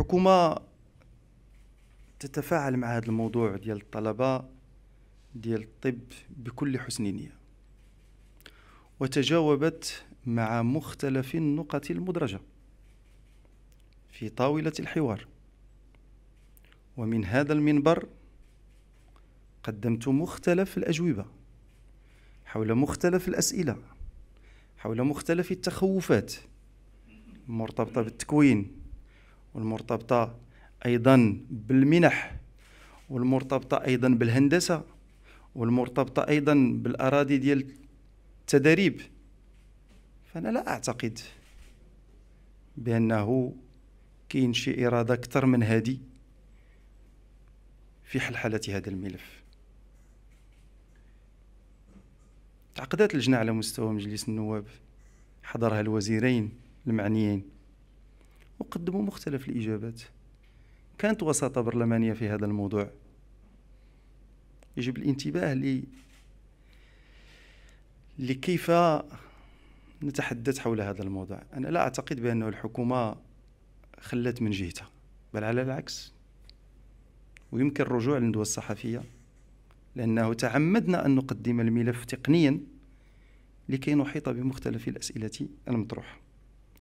الحكومه تتفاعل مع هذا الموضوع ديال الطلبه ديال الطب بكل حسن نيه وتجاوبت مع مختلف النقط المدرجه في طاوله الحوار ومن هذا المنبر قدمت مختلف الاجوبه حول مختلف الاسئله حول مختلف التخوفات المرتبطه بالتكوين والمرتبطة أيضا بالمنح والمرتبطة أيضا بالهندسة والمرتبطة أيضا بالأراضي ديال التدريب فأنا لا أعتقد بأنه كاين شي إرادة أكثر من هذه في حلحلة هذا الملف تعقدت اللجنة على مستوى مجلس النواب حضرها الوزيرين المعنيين وقدموا مختلف الإجابات كانت وساطة برلمانية في هذا الموضوع يجب الانتباه لي لكيف نتحدث حول هذا الموضوع أنا لا أعتقد بأن الحكومة خلت من جهتها بل على العكس ويمكن الرجوع للندوة الصحفية لأنه تعمدنا أن نقدم الملف تقنيا لكي نحيط بمختلف الأسئلة المطروحة